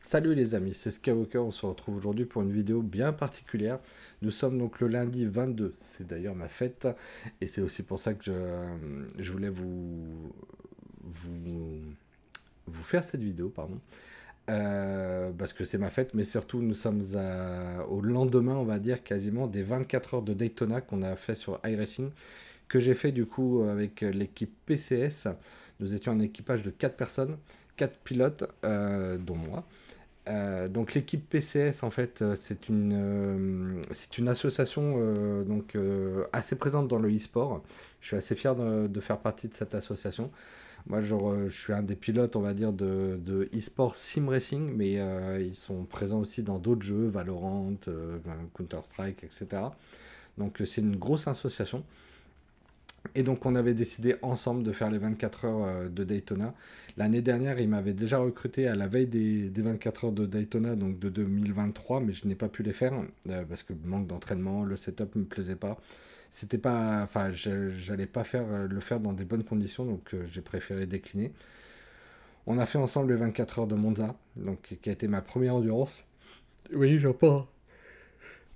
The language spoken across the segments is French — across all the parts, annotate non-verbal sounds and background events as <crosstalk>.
Salut les amis, c'est Skywalker, on se retrouve aujourd'hui pour une vidéo bien particulière. Nous sommes donc le lundi 22, c'est d'ailleurs ma fête, et c'est aussi pour ça que je, voulais vous, vous, faire cette vidéo, pardon. Euh, parce que c'est ma fête, mais surtout nous sommes au lendemain, on va dire, quasiment des 24 heures de Daytona qu'on a fait sur iRacing que j'ai fait du coup avec l'équipe PCS. Nous étions un équipage de 4 personnes, 4 pilotes, euh, dont moi. Euh, donc l'équipe PCS en fait euh, c'est une, c'est une association donc, assez présente dans le e-sport. Je suis assez fier de, de faire partie de cette association. Moi je suis un des pilotes on va dire de, de e-sport sim racing mais ils sont présents aussi dans d'autres jeux, Valorant, Counter-Strike etc. Donc c'est une grosse association. Et donc, on avait décidé ensemble de faire les 24 heures euh, de Daytona. L'année dernière, il m'avait déjà recruté à la veille des, 24 heures de Daytona, donc de 2023, mais je n'ai pas pu les faire euh, parce que manque d'entraînement, le setup me plaisait pas. C'était pas, enfin, j'allais pas faire euh, le faire dans des bonnes conditions, donc j'ai préféré décliner. On a fait ensemble les 24 heures de Monza, donc qui a été ma première endurance. Oui, je pas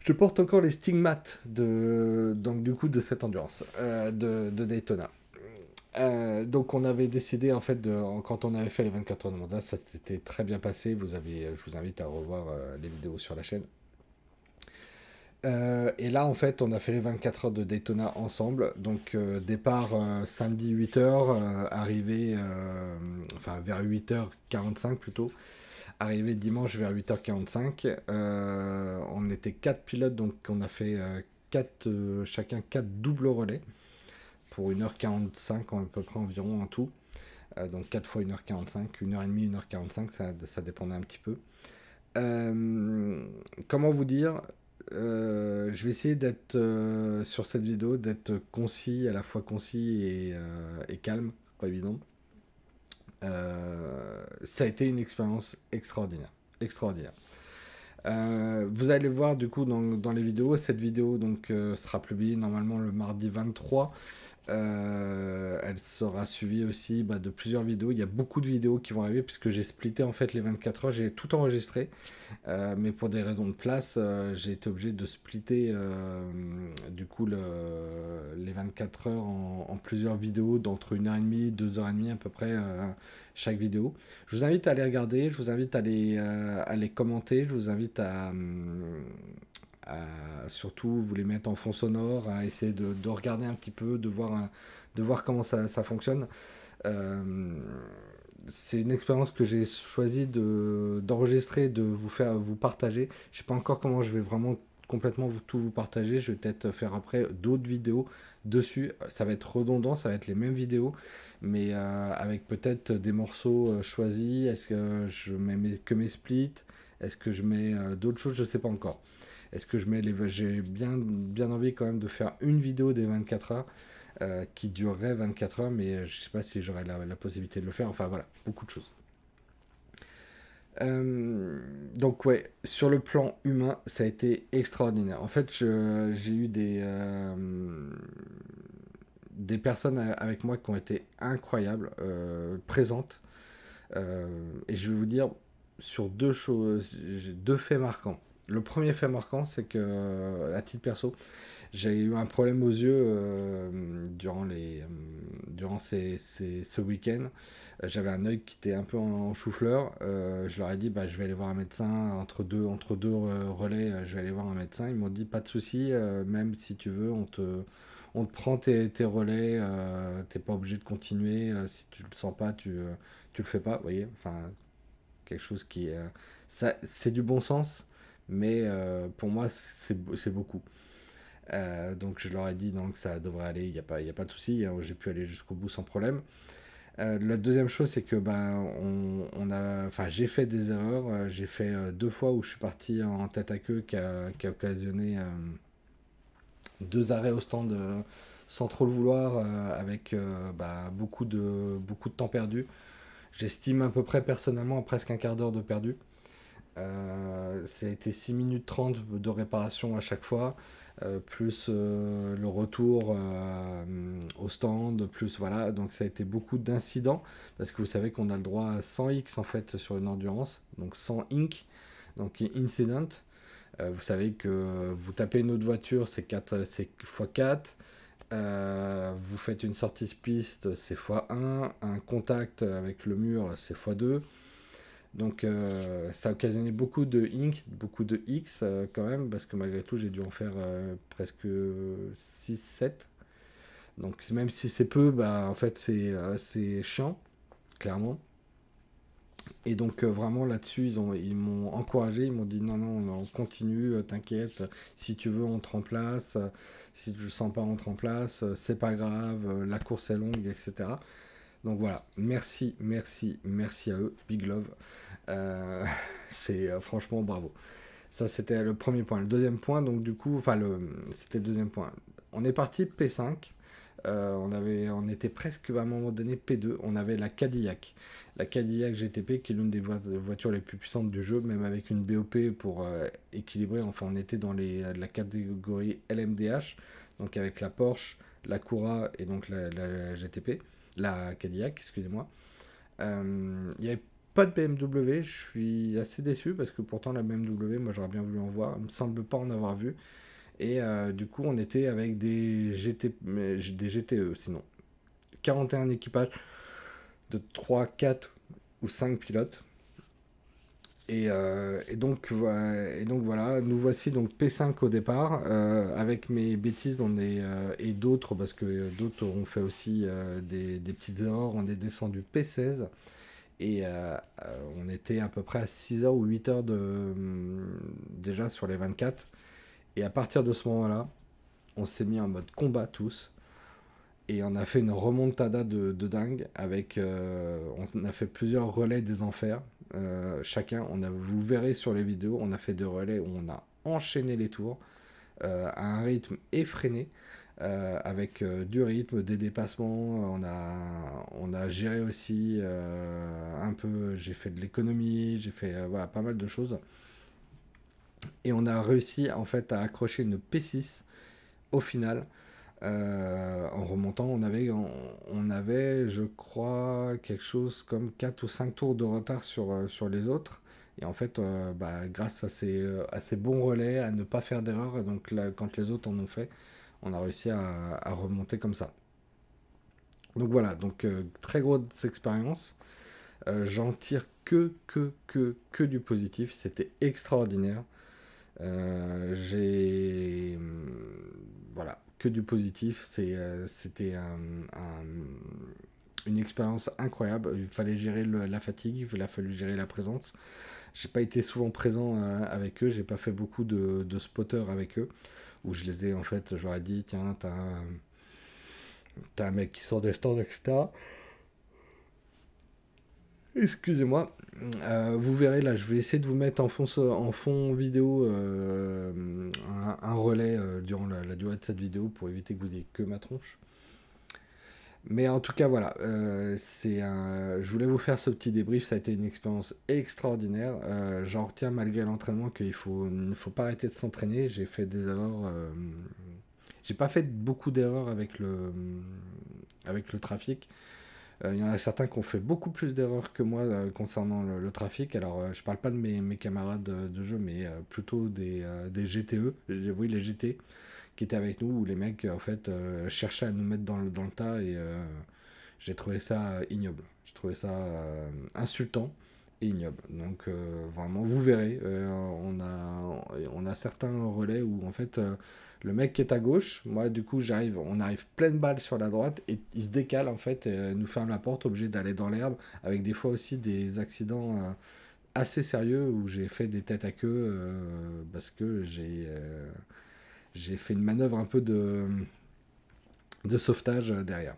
je porte encore les stigmates de, donc, du coup, de cette endurance euh, de, Daytona. Euh, donc on avait décidé en fait de, quand on avait fait les 24 heures de Monza, ça s'était très bien passé. Vous avez, je vous invite à revoir euh, les vidéos sur la chaîne. et là, en fait, on a fait les 24 heures de Daytona ensemble. Donc, départ samedi 8h, arrivée enfin, vers 8h45 plutôt, Arrivé dimanche vers 8h45, euh, on était quatre pilotes, donc on a fait euh, quatre, euh, chacun quatre doubles relais pour 1h45 à peu près environ en tout. donc 4 fois 1h45, 1h30, 1h45, ça, dépendait un petit peu. comment vous dire je vais essayer d'être sur cette vidéo, d'être concis, à la fois concis et, et calme, pas évident. Euh, ça a été une expérience extraordinaire. Extraordinaire. Euh, vous allez voir du coup dans, les vidéos, cette vidéo donc euh, sera publiée normalement le mardi 23. Euh, elle sera suivie aussi bah, de plusieurs vidéos. Il y a beaucoup de vidéos qui vont arriver puisque j'ai splitté en fait les 24 heures, j'ai tout enregistré, euh, mais pour des raisons de place, euh, j'ai été obligé de splitter du coup les 24 heures en, plusieurs vidéos d'entre une heure et demie, deux heures et demie à peu près chaque vidéo. Je vous invite à les regarder, je vous invite à les, à les commenter, je vous invite à hum, surtout vous les mettre en fond sonore, à essayer de, regarder un petit peu, de voir, de voir comment ça, fonctionne. Euh, c'est une expérience que j'ai choisi d'enregistrer, de vous faire vous partager. Je ne sais pas encore comment je vais vraiment complètement tout vous partager. Je vais peut-être faire après d'autres vidéos dessus. Ça va être redondant, ça va être les mêmes vidéos, mais euh, avec peut-être des morceaux euh, choisis. Est-ce que je mets que mes splits Est-ce que je mets d'autres choses Je sais pas encore. Est-ce que je mets les. J'ai bien, bien envie quand même de faire une vidéo des 24 heures. Euh, qui durerait 24 heures, mais euh, je ne sais pas si j'aurai la, possibilité de le faire. Enfin voilà, beaucoup de choses. Euh, donc ouais, sur le plan humain, ça a été extraordinaire. En fait, j'ai eu des, des personnes avec moi qui ont été incroyables, présentes. et je vais vous dire sur deux choses, deux faits marquants le premier fait marquant, c'est que, euh, à titre perso, j'ai eu un problème aux yeux euh, durant, les, euh, durant ces, ce week-end. J'avais un œil qui était un peu en, chou-fleur. je leur ai dit, bah, je vais aller voir un médecin entre deux, entre deux relais. Je vais aller voir un médecin. Ils m'ont dit, pas de souci, même si tu veux, on te, on te prend tes, tes relais. T'es pas obligé de continuer. si tu le sens pas, tu, tu le fais pas. voyez, enfin, quelque chose qui, c'est du bon sens mais euh, pour moi, c'est beaucoup. Euh, donc je leur ai dit donc ça devrait aller, il n'y a, pas, a pas de souci, hein, j'ai pu aller jusqu'au bout sans problème. Euh, la deuxième chose, c'est que ben, on, a, j'ai fait des erreurs. J'ai fait deux fois où je suis parti en tête à queue qui a, occasionné deux arrêts au stand sans trop le vouloir, avec ben, beaucoup, de, beaucoup de temps perdu. J'estime à peu près personnellement presque un quart d'heure de perdu. Euh, ça a été 6 minutes 30 de réparation à chaque fois, euh, plus euh, le retour au stand, plus voilà, donc ça a été beaucoup d'incidents, parce que vous savez qu'on a le droit à 100 X en fait sur une endurance, donc 100 INC, donc incident. vous savez que vous tapez une autre voiture, c'est x4. vous faites une sortie de piste, c'est x1, un contact avec le mur, c'est x2. Donc euh, ça a occasionné beaucoup de ink, beaucoup de X euh, quand même, parce que malgré tout j'ai dû en faire euh, presque 6-7. Donc même si c'est peu, bah, en fait c'est chiant, clairement. Et donc vraiment là-dessus, ils m'ont encouragé, ils m'ont dit non, non, on continue, t'inquiète, si tu veux, on te place, si tu le sens pas, on en place, c'est pas grave, la course est longue, etc. Donc voilà, merci, merci, merci à eux, big love. Euh, <laughs> c'est euh, franchement bravo. Ça c'était le premier point. Le deuxième point, donc du coup, enfin le, c'était le deuxième point. On est parti P5. Euh, on, avait, on était presque à un moment donné P2. On avait la Cadillac. La Cadillac GTP qui est l'une des voitures les plus puissantes du jeu, même avec une BOP pour équilibrer. Enfin, on était dans la catégorie LMDH, donc avec la Porsche, la Cura et donc la GTP la Cadillac, excusez-moi. Euh, il n'y avait pas de BMW, je suis assez déçu parce que pourtant la BMW, moi j'aurais bien voulu en voir, il me semble pas en avoir vu. Et euh, du coup, on était avec des, GT, euh, des GTE sinon. 41 équipages de 3, 4 ou 5 pilotes. Euh, et, donc, voilà, nous voici donc P5 au départ, euh, avec mes bêtises on est, euh, et d'autres, parce que d'autres ont fait aussi des, petites erreurs, on est descendu P16, et on était à peu près à 6h ou 8h de, hum, déjà sur les 24. Et à partir de ce moment-là, on s'est mis en mode combat tous, et on a fait une remontada de, de dingue, avec, on a fait plusieurs relais des enfers euh, chacun. On a, vous verrez sur les vidéos, on a fait deux relais où on a enchaîné les tours euh, à un rythme effréné. Euh, avec du rythme, des dépassements, on a, on a géré aussi un peu, j'ai fait de l'économie, j'ai fait voilà, pas mal de choses. Et on a réussi en fait à accrocher une P6 au final euh, en remontant, on avait, on, avait, je crois, quelque chose comme 4 ou 5 tours de retard sur, euh, sur les autres. Et en fait, euh, bah, grâce à ces, bons relais, à ne pas faire d'erreur, donc quand les autres en ont fait, on a réussi à, remonter comme ça. Donc voilà, donc très grosse expérience. J'en tire que, que, que, que du positif. C'était extraordinaire. J'ai hum, que du positif. C'est, euh, c'était une expérience incroyable. Il fallait gérer la fatigue, il a fallu gérer la présence. J'ai pas été souvent présent euh, avec eux, j'ai pas fait beaucoup de, de spotters avec eux, où je les ai en fait, je leur ai dit tiens, t'as t'as un mec qui sort des stands, etc. Excusez-moi, euh, vous verrez là, je vais essayer de vous mettre en fond, en fond vidéo euh, un, relais euh, durant la, durée de cette vidéo pour éviter que vous n'ayez que ma tronche. Mais en tout cas, voilà, c'est je voulais vous faire ce petit débrief, ça a été une expérience extraordinaire. J'en retiens malgré l'entraînement qu'il ne faut, faut pas arrêter de s'entraîner. J'ai fait des erreurs. J'ai pas fait beaucoup d'erreurs avec le, avec le trafic. Euh, il y en a certains qui ont fait beaucoup plus d'erreurs que moi euh, concernant le, trafic. Alors, je euh, je parle pas de mes, camarades de, jeu, mais plutôt des, GTE. GTE, oui, les GT, e qui étaient avec nous, où les mecs, en fait, cherchaient à nous mettre dans le, dans le tas et j'ai trouvé ça ignoble. J'ai trouvé ça insultant ignoble. Donc euh, vraiment, vous verrez, euh, on, a, on a certains relais où en fait euh, le mec qui est à gauche, moi du coup j'arrive, on arrive pleine balle sur la droite et il se décale en fait, nous ferme la porte, obligé d'aller dans l'herbe, avec des fois aussi des accidents assez sérieux où j'ai fait des têtes à queue parce que j'ai j'ai fait une manœuvre un peu de, de sauvetage derrière.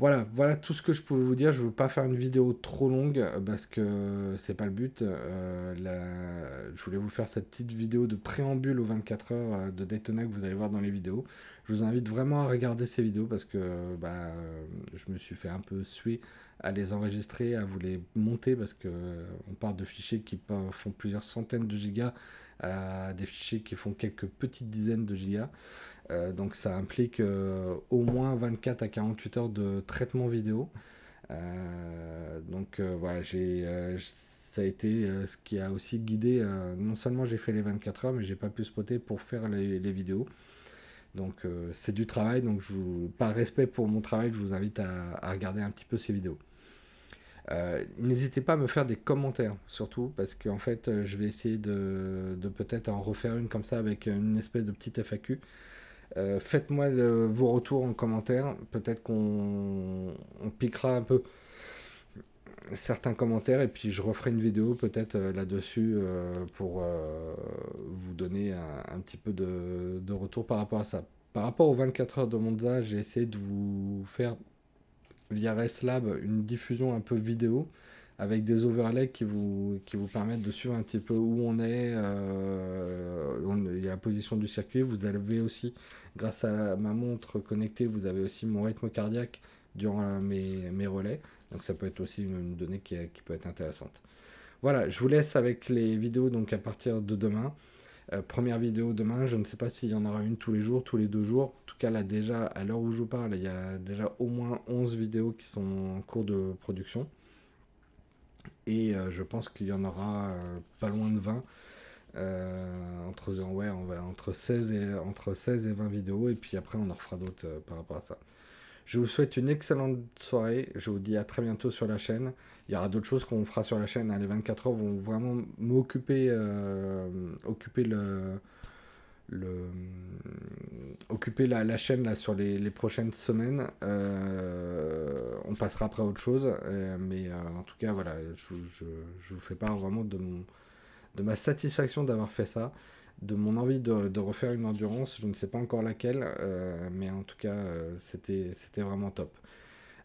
Voilà, voilà tout ce que je pouvais vous dire. Je ne veux pas faire une vidéo trop longue euh, parce que c'est pas le but. Euh, je voulais vous faire cette petite vidéo de préambule aux 24 heures euh, de Daytona que vous allez voir dans les vidéos. Je vous invite vraiment à regarder ces vidéos parce que bah, je me suis fait un peu suer à les enregistrer, à vous les monter parce que on parle de fichiers qui font plusieurs centaines de gigas à des fichiers qui font quelques petites dizaines de gigas. Euh, donc ça implique euh, au moins 24 à 48 heures de traitement vidéo. Euh, donc voilà, ça a été ce qui a aussi guidé. non seulement j'ai fait les 24 heures, mais je j'ai pas pu spotter pour faire les, vidéos. Donc c'est du travail. Donc par respect pour mon travail, je vous invite à, regarder un petit peu ces vidéos. N'hésitez pas à me faire des commentaires, surtout, parce qu'en fait, je vais essayer de, de peut-être en refaire une comme ça avec une espèce de petite FAQ. Euh, faites-moi vos retours en commentaire. Peut-être qu'on piquera un peu certains commentaires et puis je referai une vidéo peut-être euh, là-dessus euh, pour vous donner un, petit peu de, de, retour par rapport à ça. Par rapport aux 24 heures de Monza, j'ai essayé de vous faire via ResLab une diffusion un peu vidéo avec des overlays qui vous, qui vous permettent de suivre un petit peu où on est. Euh, la position du circuit. Vous avez aussi, grâce à ma montre connectée, vous avez aussi mon rythme cardiaque durant euh, mes, mes relais. Donc ça peut être aussi une, donnée qui, peut être intéressante. Voilà, je vous laisse avec les vidéos donc à partir de demain. Euh, première vidéo demain, je ne sais pas s'il y en aura une tous les jours, tous les deux jours. En tout cas, là déjà, à l'heure où je vous parle, il y a déjà au moins 11 vidéos qui sont en cours de production. Et euh, je pense qu'il y en aura euh, pas loin de 20. Euh, entre, ouais, entre, 16 et, entre 16 et 20 vidéos, et puis après on en refera d'autres par rapport à ça. Je vous souhaite une excellente soirée, je vous dis à très bientôt sur la chaîne. Il y aura d'autres choses qu'on fera sur la chaîne, hein, les 24 heures vont vraiment m'occuper occuper le, le, occuper la, chaîne là, sur les, prochaines semaines. Euh, on passera après à autre chose. Euh, mais euh, en tout cas, voilà, je, vous fais part vraiment de, ma satisfaction d'avoir fait ça, de mon envie de, refaire une endurance. Je ne sais pas encore laquelle, mais en tout cas, c'était vraiment top.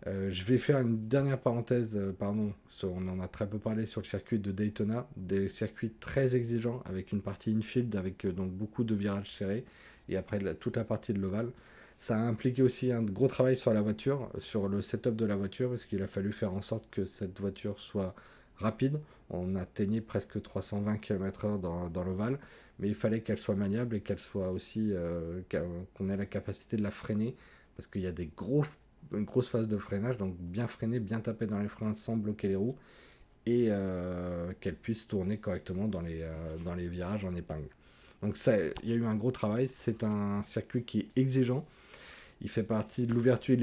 Euh, je vais faire une dernière parenthèse, euh, pardon, on en a très peu parlé sur le circuit de Daytona, des circuits très exigeants avec une partie infield avec euh, donc beaucoup de virages serrés et après toute la partie de l'ovale. Ça a impliqué aussi un gros travail sur la voiture, sur le setup de la voiture parce qu'il a fallu faire en sorte que cette voiture soit rapide. On atteignait presque 320 km/h dans, dans l'ovale, mais il fallait qu'elle soit maniable et qu'elle soit aussi qu'on ait la capacité de la freiner parce qu'il y a des gros une grosse phase de freinage, donc bien freiner, bien taper dans les freins sans bloquer les roues, et euh, qu'elle puisse tourner correctement dans les, euh, dans les virages en épingle. Donc ça, il y a eu un gros travail, c'est un circuit qui est exigeant, il fait partie de l'ouverture,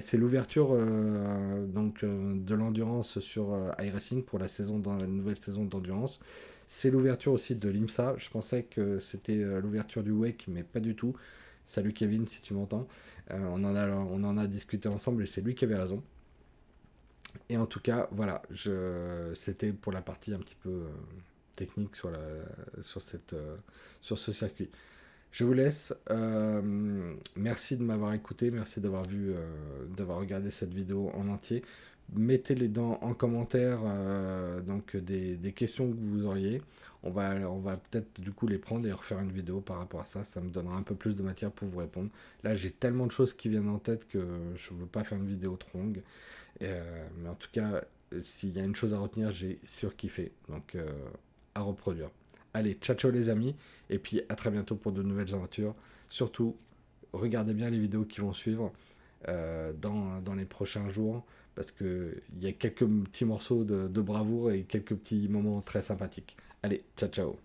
c'est l'ouverture euh, donc de l'endurance sur iRacing pour la, saison dans, la nouvelle saison d'endurance. C'est l'ouverture aussi de l'IMSA. Je pensais que c'était l'ouverture du WEC, mais pas du tout. Salut Kevin, si tu m'entends. Euh, on, en a, discuté ensemble et c'est lui qui avait raison. Et en tout cas, voilà, c'était pour la partie un petit peu euh, technique sur, euh, sur ce circuit. Je vous laisse. merci de m'avoir écouté, merci d'avoir vu, d'avoir regardé cette vidéo en entier mettez-les dans, en commentaire euh, donc euh, des, questions que vous auriez. On va, peut-être du coup les prendre et refaire une vidéo par rapport à ça. Ça me donnera un peu plus de matière pour vous répondre. Là, j'ai tellement de choses qui viennent en tête que je ne veux pas faire une vidéo trop longue. Euh, mais en tout cas, s'il y a une chose à retenir, j'ai surkiffé. Donc, à reproduire. Allez, ciao ciao les amis. Et puis, à très bientôt pour de nouvelles aventures. Surtout, regardez bien les vidéos qui vont suivre dans les prochains jours parce qu'il y a quelques petits morceaux de, de bravoure et quelques petits moments très sympathiques. Allez, ciao ciao